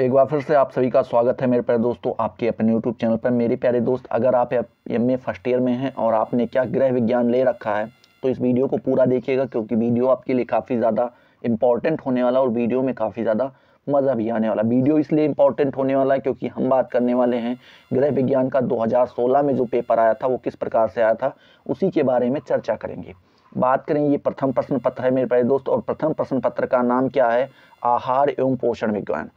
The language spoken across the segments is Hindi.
एक बार फिर से आप सभी का स्वागत है मेरे प्यारे दोस्तों आपके अपने यूट्यूब चैनल पर मेरे प्यारे दोस्त अगर आप एम ए फर्स्ट ईयर में हैं और आपने क्या गृह विज्ञान ले रखा है तो इस वीडियो को पूरा देखिएगा क्योंकि वीडियो आपके लिए काफ़ी ज़्यादा इंपॉर्टेंट होने वाला और वीडियो में काफ़ी ज़्यादा मज़ा भी आने वाला वीडियो इसलिए इंपॉर्टेंट होने वाला है क्योंकि हम बात करने वाले हैं गृह विज्ञान का दो में जो पेपर आया था वो किस प्रकार से आया था उसी के बारे में चर्चा करेंगे बात करें ये प्रथम प्रश्न पत्र है मेरे प्यारे दोस्त और प्रथम प्रश्न पत्र का नाम क्या है आहार एवं पोषण विज्ञान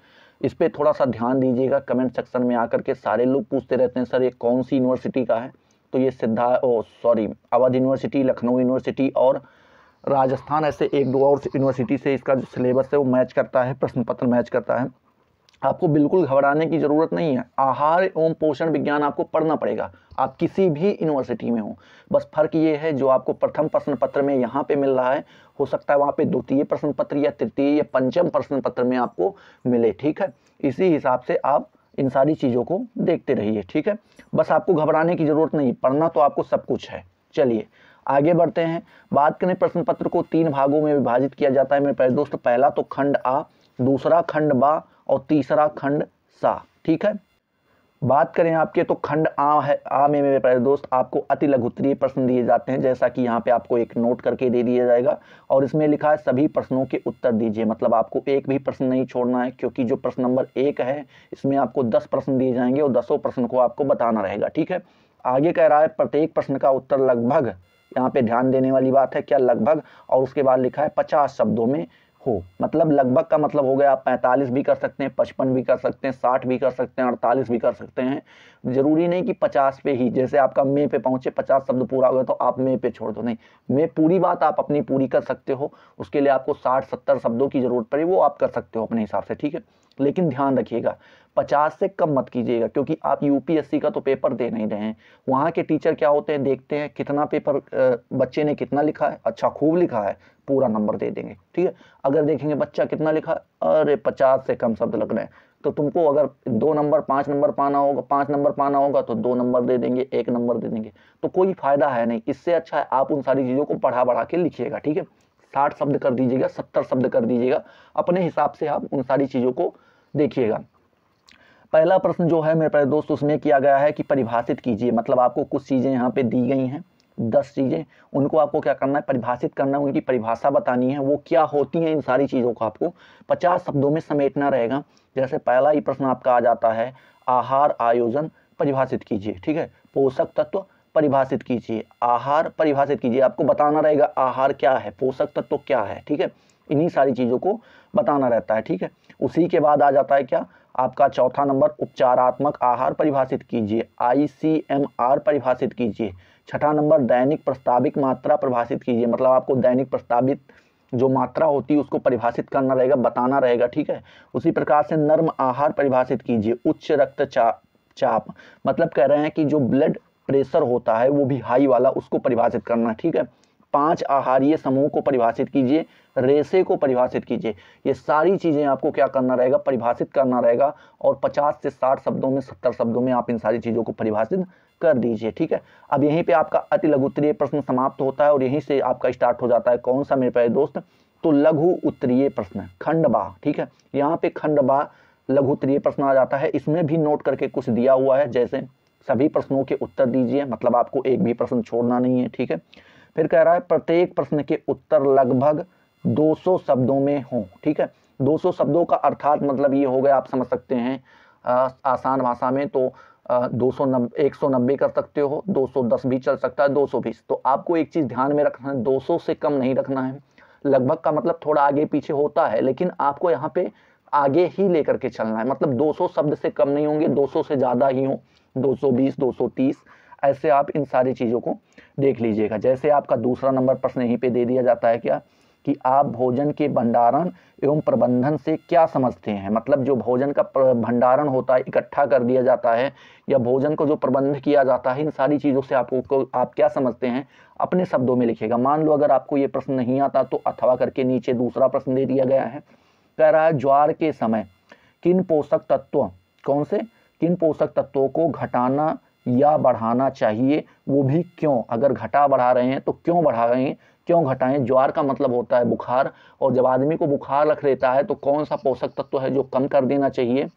इस पर थोड़ा सा ध्यान दीजिएगा कमेंट सेक्शन में आकर के सारे लोग पूछते रहते हैं सर ये कौन सी यूनिवर्सिटी का है तो ये सिद्धा oh sorry Awadh university Lucknow university और राजस्थान ऐसे एक दो और यूनिवर्सिटी से इसका जो सिलेबस है वो मैच करता है प्रश्न पत्र मैच करता है आपको बिल्कुल घबराने की ज़रूरत नहीं है आहार एवं पोषण विज्ञान आपको पढ़ना पड़ेगा आप किसी भी यूनिवर्सिटी में हो बस फर्क ये है जो आपको प्रथम प्रश्न पत्र में यहाँ पे मिल रहा है हो सकता है वहाँ पे द्वितीय प्रश्न पत्र या तृतीय या पंचम प्रश्न पत्र में आपको मिले ठीक है इसी हिसाब से आप इन सारी चीज़ों को देखते रहिए ठीक है बस आपको घबराने की ज़रूरत नहीं पढ़ना तो आपको सब कुछ है चलिए आगे बढ़ते हैं बात करें प्रश्न पत्र को तीन भागों में विभाजित किया जाता है मेरे प्यारे दोस्त पहला तो खंड आ दूसरा खंड बा और तीसरा खंड सा ठीक है बात करें आपके तो खंड आ है आ में मेरे प्यारे दोस्त आपको अति उत्तरीय प्रश्न दिए जाते हैं जैसा कि यहाँ पे आपको एक नोट करके दे दिया जाएगा और इसमें लिखा है सभी प्रश्नों के उत्तर दीजिए मतलब आपको एक भी प्रश्न नहीं छोड़ना है क्योंकि जो प्रश्न नंबर एक है इसमें आपको दस प्रश्न दिए जाएंगे और दसों प्रश्न को आपको बताना रहेगा ठीक है आगे कह रहा है प्रत्येक प्रश्न का उत्तर लगभग यहाँ पे ध्यान देने वाली बात है क्या लगभग और उसके बाद लिखा है पचास शब्दों में हो मतलब लगभग का मतलब हो गया आप पैंतालीस भी कर सकते हैं पचपन भी कर सकते हैं साठ भी कर सकते हैं अड़तालीस भी कर सकते हैं जरूरी नहीं कि पचास पे ही जैसे आपका मे पे पहुंचे पचास शब्द पूरा हो गया तो आप मे पे छोड़ दो नहीं मे पूरी बात आप अपनी पूरी कर सकते हो उसके लिए आपको साठ सत्तर शब्दों की जरूरत पड़े वो आप कर सकते हो अपने हिसाब से ठीक है लेकिन ध्यान रखिएगा पचास से कम मत कीजिएगा क्योंकि आप यूपीएससी का तो पेपर दे नहीं रहे हैं वहाँ के टीचर क्या होते हैं देखते हैं कितना पेपर बच्चे ने कितना लिखा है अच्छा खूब लिखा है पूरा नंबर दे देंगे ठीक है अगर देखेंगे बच्चा कितना लिखा अरे पचास से कम शब्द लग रहे हैं तो तुमको अगर दो नंबर पाँच नंबर पाना होगा पाँच नंबर पाना होगा तो दो नंबर दे देंगे एक नंबर दे देंगे तो कोई फ़ायदा है नहीं इससे अच्छा है आप उन सारी चीज़ों को पढ़ा बढ़ा के लिखिएगा ठीक है साठ शब्द कर दीजिएगा सत्तर शब्द कर दीजिएगा अपने हिसाब से आप उन सारी चीज़ों को देखिएगा पहला प्रश्न जो है मेरे प्यारे दोस्त उसमें किया गया है कि परिभाषित कीजिए मतलब आपको कुछ चीज़ें यहाँ पे दी गई हैं दस चीज़ें उनको आपको क्या करना है परिभाषित करना है उनकी परिभाषा बतानी है वो क्या होती हैं इन सारी चीज़ों को आपको पचास शब्दों में समेटना रहेगा जैसे पहला ही प्रश्न आपका आ जाता है आहार आयोजन परिभाषित कीजिए ठीक है पोषक तत्व परिभाषित कीजिए आहार परिभाषित कीजिए आपको बताना रहेगा आहार क्या है पोषक तत्व क्या है ठीक है इन्हीं सारी चीज़ों को बताना रहता है ठीक है उसी के बाद आ जाता है क्या आपका चौथा नंबर उपचारात्मक आहार परिभाषित कीजिए आईसीएमआर परिभाषित कीजिए छठा नंबर दैनिक प्रस्ताविक मात्रा परिभाषित कीजिए मतलब आपको दैनिक प्रस्तावित जो मात्रा होती है उसको परिभाषित करना रहेगा बताना रहेगा ठीक है उसी प्रकार से नर्म आहार परिभाषित कीजिए उच्च रक्तचाप चाप मतलब कह रहे हैं कि जो ब्लड प्रेशर होता है वो भी हाई वाला उसको परिभाषित करना ठीक है पांच आहारीय समूह को परिभाषित कीजिए रेसे को परिभाषित कीजिए ये सारी चीज़ें आपको क्या करना रहेगा परिभाषित करना रहेगा और 50 से 60 शब्दों में 70 शब्दों में आप इन सारी चीज़ों को परिभाषित कर दीजिए ठीक है अब यहीं पे आपका अति लघु उत्तरीय प्रश्न समाप्त होता है और यहीं से आपका स्टार्ट हो जाता है कौन सा मेरे पे दोस्त तो लघु उत्तरीय प्रश्न खंडबा ठीक है यहाँ पे खंडबा लघु उत्तरीय प्रश्न आ जाता है इसमें भी नोट करके कुछ दिया हुआ है जैसे सभी प्रश्नों के उत्तर दीजिए मतलब आपको एक भी प्रश्न छोड़ना नहीं है ठीक है फिर कह रहा है प्रत्येक प्रश्न के उत्तर लगभग 200 शब्दों में हों ठीक है 200 शब्दों का अर्थात मतलब ये हो गया आप समझ सकते हैं आ, आसान भाषा में तो दो सौ नब्बे एक सौ नब्बे कर सकते हो दो सौ दस भी चल सकता है दो सौ बीस तो आपको एक चीज़ ध्यान में रखना है दो सौ से कम नहीं रखना है लगभग का मतलब थोड़ा आगे पीछे होता है लेकिन आपको यहाँ पे आगे ही लेकर के चलना है मतलब 200 शब्द से कम नहीं होंगे 200 से ज़्यादा ही हों 220, 230 ऐसे आप इन सारी चीज़ों को देख लीजिएगा जैसे आपका दूसरा नंबर प्रश्न यहीं पे दे दिया जाता है क्या कि आप भोजन के भंडारण एवं प्रबंधन से क्या समझते हैं मतलब जो भोजन का भंडारण होता है इकट्ठा कर दिया जाता है या भोजन को जो प्रबंध किया जाता है इन सारी चीज़ों से आपको आप क्या समझते हैं अपने शब्दों में लिखेगा मान लो अगर आपको ये प्रश्न नहीं आता तो अथवा करके नीचे दूसरा प्रश्न दे दिया गया है कह रहा है ज्वार के समय किन पोषक तत्वों कौन से किन पोषक तत्वों को घटाना या बढ़ाना चाहिए वो भी क्यों अगर घटा बढ़ा रहे हैं तो क्यों बढ़ा रहे हैं क्यों घटाएं ज्वार का मतलब होता है बुखार और जब आदमी को बुखार रख लेता है तो कौन सा पोषक तत्व है जो कम कर देना चाहिए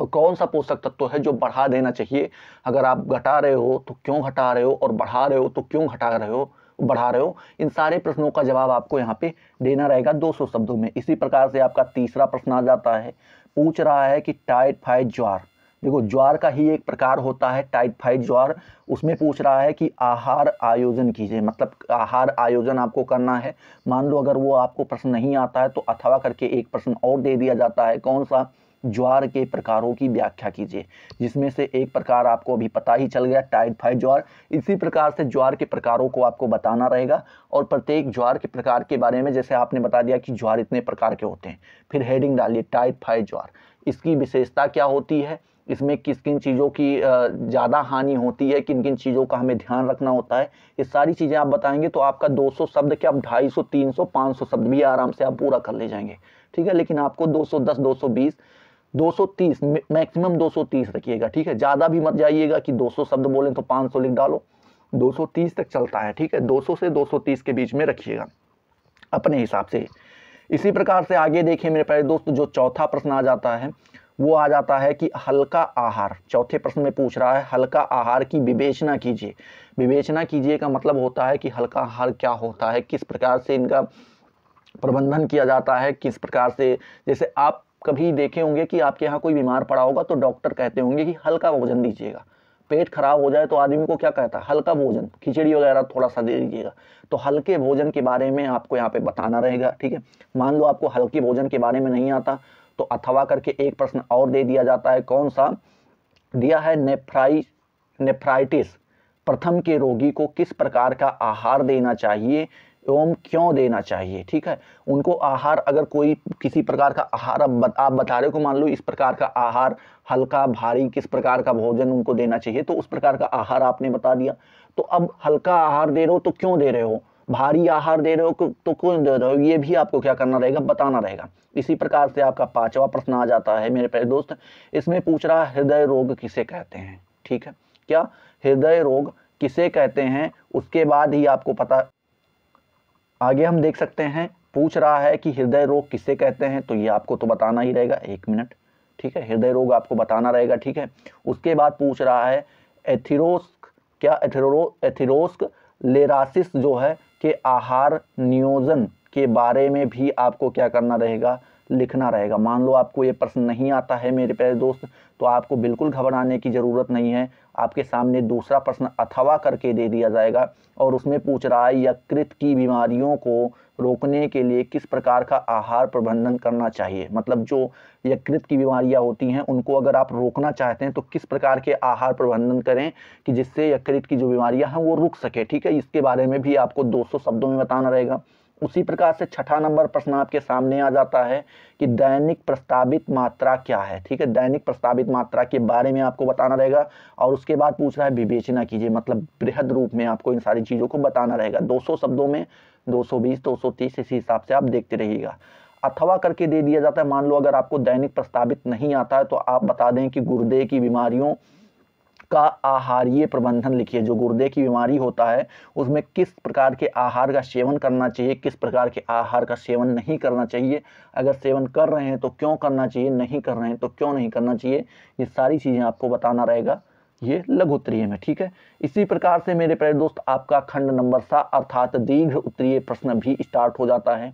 और कौन सा पोषक तत्व है जो बढ़ा देना चाहिए अगर आप घटा रहे हो तो क्यों घटा रहे हो और बढ़ा रहे हो तो क्यों घटा रहे हो बढ़ा रहे हो इन सारे प्रश्नों का जवाब आपको यहाँ पे देना रहेगा 200 शब्दों में इसी प्रकार से आपका तीसरा प्रश्न आ जाता है पूछ रहा है कि टाइट फाइट ज्वार देखो ज्वार का ही एक प्रकार होता है टाइप फाइव ज्वार उसमें पूछ रहा है कि आहार आयोजन कीजिए मतलब आहार आयोजन आपको करना है मान लो अगर वो आपको प्रश्न नहीं आता है तो अथवा करके एक प्रश्न और दे दिया जाता है कौन सा ज्वार के प्रकारों की व्याख्या कीजिए जिसमें से एक प्रकार आपको अभी पता ही चल गया टाइड फाइव ज्वार इसी प्रकार से ज्वार के प्रकारों को आपको बताना रहेगा और प्रत्येक ज्वार के प्रकार के बारे में जैसे आपने बता दिया कि ज्वार इतने प्रकार के होते हैं फिर हेडिंग डालिए टाइड फाइव ज्वार इसकी विशेषता क्या होती है इसमें किस किन चीज़ों की ज़्यादा हानि होती है किन किन चीज़ों का हमें ध्यान रखना होता है ये सारी चीज़ें आप बताएंगे तो आपका 200 शब्द क्या आप 250, 300, 500 शब्द भी आराम से आप पूरा कर ले जाएंगे ठीक है लेकिन आपको 210, 220 230 मैक्सिमम 230 रखिएगा ठीक है ज़्यादा भी मत जाइएगा कि 200 शब्द बोलें तो 500 लिख डालो 230 तक चलता है ठीक है 200 से 230 के बीच में रखिएगा अपने हिसाब से इसी प्रकार से आगे देखिए मेरे प्यारे दोस्तों जो चौथा प्रश्न आ जाता है वो आ जाता है कि हल्का आहार चौथे प्रश्न में पूछ रहा है हल्का आहार की विवेचना कीजिए विवेचना कीजिए का मतलब होता है कि हल्का आहार क्या होता है किस प्रकार से इनका प्रबंधन किया जाता है किस प्रकार से जैसे आप कभी देखे होंगे कि आपके यहाँ कोई बीमार पड़ा होगा तो डॉक्टर कहते होंगे कि हल्का भोजन दीजिएगा पेट खराब हो जाए तो आदमी को क्या कहता है हल्का भोजन खिचड़ी वगैरह थोड़ा सा दे दीजिएगा तो हल्के भोजन के बारे में आपको यहाँ पे बताना रहेगा ठीक है मान लो आपको हल्के भोजन के बारे में नहीं आता तो अथवा करके एक प्रश्न और दे दिया जाता है कौन सा दिया है नेफ्राई नेफ्राइटिस प्रथम के रोगी को किस प्रकार का आहार देना चाहिए एवं क्यों देना चाहिए ठीक है उनको आहार अगर कोई किसी प्रकार का आहार अब आप बता रहे को मान लो इस प्रकार का आहार हल्का भारी किस प्रकार का भोजन उनको देना चाहिए तो उस प्रकार का आहार आपने बता दिया तो अब हल्का आहार दे रहे हो तो क्यों दे रहे हो भारी आहार दे रहे हो तो कौन दे रहे हो ये भी आपको क्या करना रहेगा बताना रहेगा इसी प्रकार से आपका पांचवा प्रश्न आ जाता है मेरे प्यारे दोस्त इसमें पूछ रहा हृदय रोग किसे कहते हैं ठीक है क्या हृदय रोग किसे कहते हैं उसके बाद ही आपको पता आगे हम देख सकते हैं पूछ रहा है कि हृदय रोग किसे कहते हैं तो ये आपको तो बताना ही रहेगा एक मिनट ठीक है हृदय रोग आपको बताना रहेगा ठीक है उसके बाद पूछ रहा है एथिरोस्क क्या एथिरो एथिरोस्क लेरासिस जो है के आहार नियोजन के बारे में भी आपको क्या करना रहेगा लिखना रहेगा मान लो आपको ये प्रश्न नहीं आता है मेरे प्यारे दोस्त तो आपको बिल्कुल घबराने की ज़रूरत नहीं है आपके सामने दूसरा प्रश्न अथवा करके दे दिया जाएगा और उसमें पूछ रहा है यकृत की बीमारियों को रोकने के लिए किस प्रकार का आहार प्रबंधन करना चाहिए मतलब जो यकृत की बीमारियां होती हैं उनको अगर आप रोकना चाहते हैं तो किस प्रकार के आहार प्रबंधन करें कि जिससे यकृत की जो बीमारियां हैं वो रुक सके ठीक है इसके बारे में भी आपको 200 शब्दों में बताना रहेगा उसी प्रकार से छठा नंबर प्रश्न आपके सामने आ जाता है कि दैनिक प्रस्तावित मात्रा क्या है ठीक है दैनिक प्रस्तावित मात्रा के बारे में आपको बताना रहेगा और उसके बाद पूछ रहा है विवेचना कीजिए मतलब बृहद रूप में आपको इन सारी चीज़ों को बताना रहेगा 200 शब्दों में 220 230 इसी हिसाब से आप देखते रहिएगा अथवा करके दे दिया जाता है मान लो अगर आपको दैनिक प्रस्तावित नहीं आता है तो आप बता दें कि गुर्दे की बीमारियों का आहारीय प्रबंधन लिखिए जो गुर्दे की बीमारी होता है उसमें किस प्रकार के आहार का सेवन करना चाहिए किस प्रकार के आहार का सेवन नहीं करना चाहिए अगर सेवन कर रहे हैं तो क्यों करना चाहिए नहीं कर रहे हैं तो क्यों नहीं करना चाहिए ये सारी चीज़ें आपको बताना रहेगा ये लघु उत्तरीय में ठीक है इसी प्रकार से मेरे प्यारे दोस्त आपका खंड नंबर सा अर्थात दीर्घ उत्तरीय प्रश्न भी स्टार्ट हो जाता है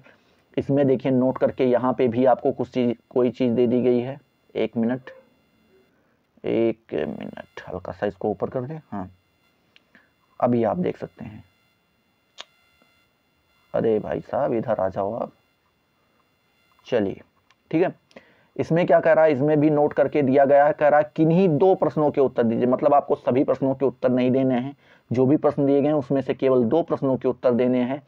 इसमें देखिए नोट करके यहाँ पे भी आपको कुछ चीज़ कोई चीज़ दे दी गई है एक मिनट एक मिनट हल्का सा इसको ऊपर कर दें हाँ अभी आप देख सकते हैं अरे भाई साहब इधर आ जाओ आप चलिए ठीक है इसमें क्या कह रहा है इसमें भी नोट करके दिया गया है कह रहा है किन्हीं दो प्रश्नों के उत्तर दीजिए मतलब आपको सभी प्रश्नों के उत्तर नहीं देने हैं जो भी प्रश्न दिए गए हैं उसमें से केवल दो प्रश्नों के उत्तर देने हैं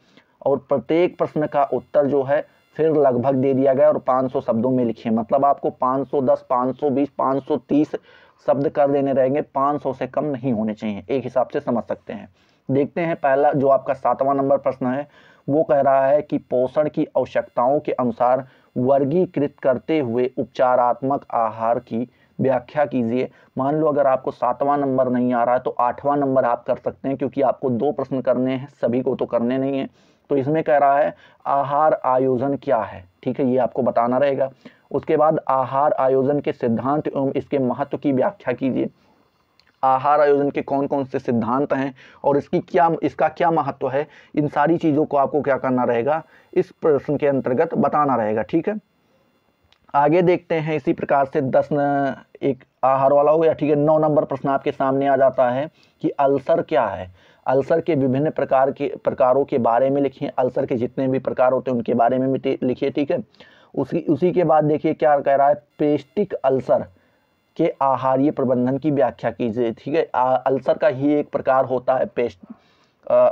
और प्रत्येक प्रश्न का उत्तर जो है फिर लगभग दे दिया गया और 500 शब्दों में लिखिए मतलब आपको 510, 520, 530 शब्द कर देने रहेंगे 500 से कम नहीं होने चाहिए एक हिसाब से समझ सकते हैं देखते हैं पहला जो आपका सातवां नंबर प्रश्न है वो कह रहा है कि पोषण की आवश्यकताओं के अनुसार वर्गीकृत करते हुए उपचारात्मक आहार की व्याख्या कीजिए मान लो अगर आपको सातवां नंबर नहीं आ रहा है तो आठवां नंबर आप कर सकते हैं क्योंकि आपको दो प्रश्न करने हैं सभी को तो करने नहीं है तो इसमें कह रहा है आहार आयोजन क्या है ठीक है ये आपको बताना रहेगा उसके बाद आहार आयोजन के सिद्धांत एवं इसके महत्व की व्याख्या कीजिए आहार आयोजन के कौन कौन से सिद्धांत हैं और इसकी क्या इसका क्या महत्व है इन सारी चीज़ों को आपको क्या करना रहेगा इस प्रश्न के अंतर्गत बताना रहेगा ठीक है आगे देखते हैं इसी प्रकार से दस न, एक आहार वाला हो गया ठीक है नौ नंबर प्रश्न आपके सामने आ जाता है कि अल्सर क्या है अल्सर के विभिन्न प्रकार के प्रकारों के बारे में लिखिए अल्सर के जितने भी प्रकार होते हैं उनके बारे में भी लिखिए ठीक है उसी उसी के बाद देखिए क्या कह रहा है पेस्टिक अल्सर के आहारीय प्रबंधन की व्याख्या कीजिए ठीक है अल्सर का ही एक प्रकार होता है पेस्ट आ,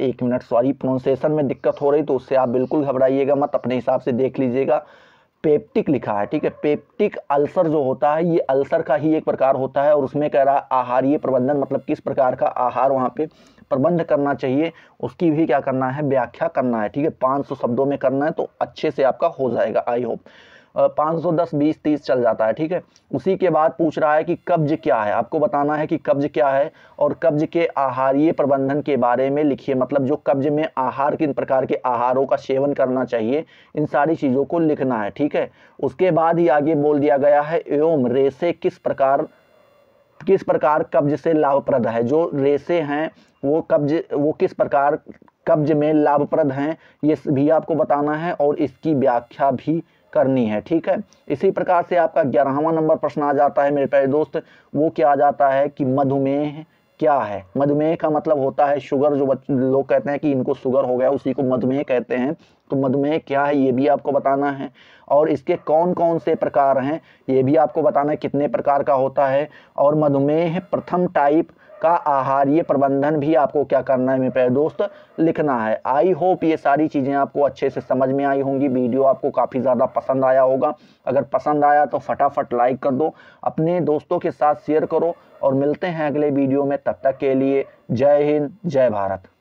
एक मिनट सॉरी प्रोनाउंसिएशन में दिक्कत हो रही तो उससे आप बिल्कुल घबराइएगा मत अपने हिसाब से देख लीजिएगा पेप्टिक लिखा है ठीक है पेप्टिक अल्सर जो होता है ये अल्सर का ही एक प्रकार होता है और उसमें कह रहा है आहारीय प्रबंधन मतलब किस प्रकार का आहार वहाँ पे प्रबंध करना चाहिए उसकी भी क्या करना है व्याख्या करना है ठीक है 500 शब्दों में करना है तो अच्छे से आपका हो जाएगा आई होप पाँच सौ दस बीस तीस चल जाता है ठीक है उसी के बाद पूछ रहा है कि कब्ज क्या है आपको बताना है कि कब्ज क्या है और कब्ज के आहारीय प्रबंधन के बारे में लिखिए मतलब जो कब्ज में आहार किन प्रकार के आहारों का सेवन करना चाहिए इन सारी चीज़ों को लिखना है ठीक है उसके बाद ही आगे बोल दिया गया है एवं रेसे किस प्रकार किस प्रकार कब्ज से लाभप्रद है जो रेसे हैं वो कब्ज वो किस प्रकार कब्ज में लाभप्रद हैं ये भी आपको बताना है और इसकी व्याख्या भी करनी है ठीक है इसी प्रकार से आपका ग्यारहवा नंबर प्रश्न आ जाता है मेरे प्यारे दोस्त वो क्या आ जाता है कि मधुमेह क्या है मधुमेह का मतलब होता है शुगर जो लोग कहते हैं कि इनको शुगर हो गया उसी को मधुमेह कहते हैं तो मधुमेह क्या है ये भी आपको बताना है और इसके कौन कौन से प्रकार हैं ये भी आपको बताना है कितने प्रकार का होता है और मधुमेह प्रथम टाइप का आहारीय प्रबंधन भी आपको क्या करना है मेरे प्यारे दोस्त लिखना है आई होप ये सारी चीज़ें आपको अच्छे से समझ में आई होंगी वीडियो आपको काफ़ी ज़्यादा पसंद आया होगा अगर पसंद आया तो फटाफट लाइक कर दो अपने दोस्तों के साथ शेयर करो और मिलते हैं अगले वीडियो में तब तक के लिए जय हिंद जय भारत